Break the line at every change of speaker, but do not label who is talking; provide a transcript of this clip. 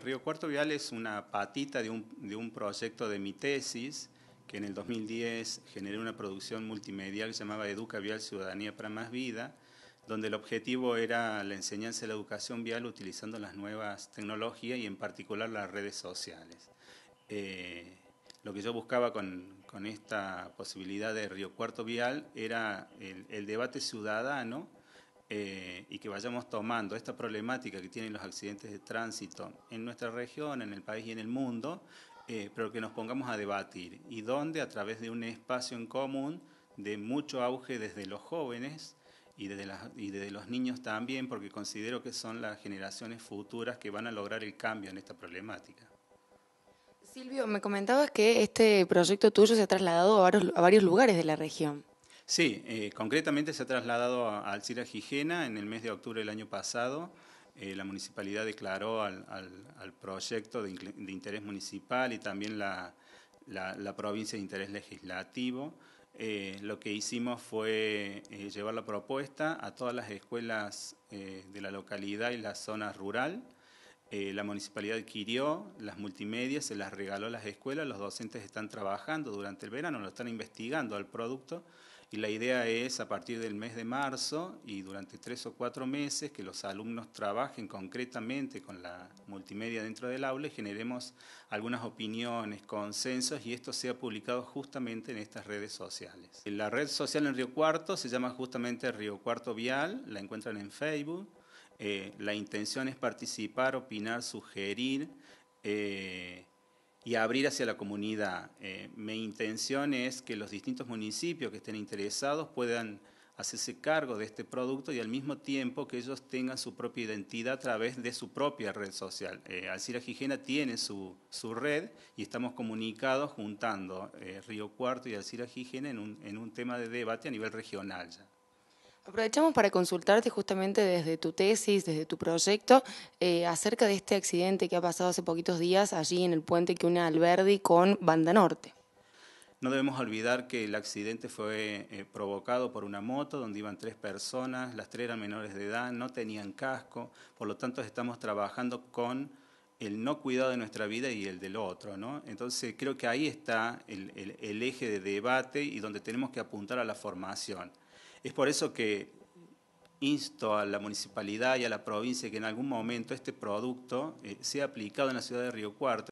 Río Cuarto Vial es una patita de un, proyecto de mi tesis que en el 2010 generé una producción multimedial que se llamaba Educa Vial Ciudadanía para Más Vida, donde el objetivo era la enseñanza de la educación vial utilizando las nuevas tecnologías y en particular las redes sociales. Eh, lo que yo buscaba con, esta posibilidad de Río Cuarto Vial era el debate ciudadano eh, y que vayamos tomando esta problemática que tienen los accidentes de tránsito en nuestra región, en el país y en el mundo, eh, pero que nos pongamos a debatir y donde a través de un espacio en común de mucho auge desde los jóvenes, y desde, desde, los niños también, porque considero que son las generaciones futuras que van a lograr el cambio en esta problemática.
Silvio, me comentabas que este proyecto tuyo se ha trasladado a varios lugares de la región.
Sí, eh, concretamente se ha trasladado a, Cira Gijena en el mes de octubre del año pasado. Eh, la municipalidad declaró al, proyecto de, interés municipal y también la, provincia de interés legislativo. Eh, lo que hicimos fue llevar la propuesta a todas las escuelas de la localidad y la zona rural. Eh, la municipalidad adquirió las multimedia, se las regaló a las escuelas, los docentes están trabajando durante el verano, lo están investigando al producto y la idea es a partir del mes de marzo y durante tres o cuatro meses que los alumnos trabajen concretamente con la multimedia dentro del aula generemos algunas opiniones, consensos y esto sea publicado justamente en estas redes sociales. La red social en Río Cuarto se llama justamente Río Cuarto Vial, la encuentran en Facebook eh, la intención es participar, opinar, sugerir eh, y abrir hacia la comunidad. Eh, mi intención es que los distintos municipios que estén interesados puedan hacerse cargo de este producto y al mismo tiempo que ellos tengan su propia identidad a través de su propia red social. Alcira tiene su, red y estamos comunicados juntando Río Cuarto y Alcira Gijena en un, en un tema de debate a nivel regional ya.
Aprovechamos para consultarte justamente desde tu tesis, desde tu proyecto, eh, acerca de este accidente que ha pasado hace poquitos días allí en el puente que une Alberdi con Banda Norte.
No debemos olvidar que el accidente fue eh, provocado por una moto donde iban tres personas, las tres eran menores de edad, no tenían casco, por lo tanto estamos trabajando con el no cuidado de nuestra vida y el del otro, Entonces creo que ahí está el eje de debate y donde tenemos que apuntar a la formación es por eso que insto a la municipalidad y a la provincia que en algún momento este producto eh, sea aplicado en la ciudad de Río Cuarto,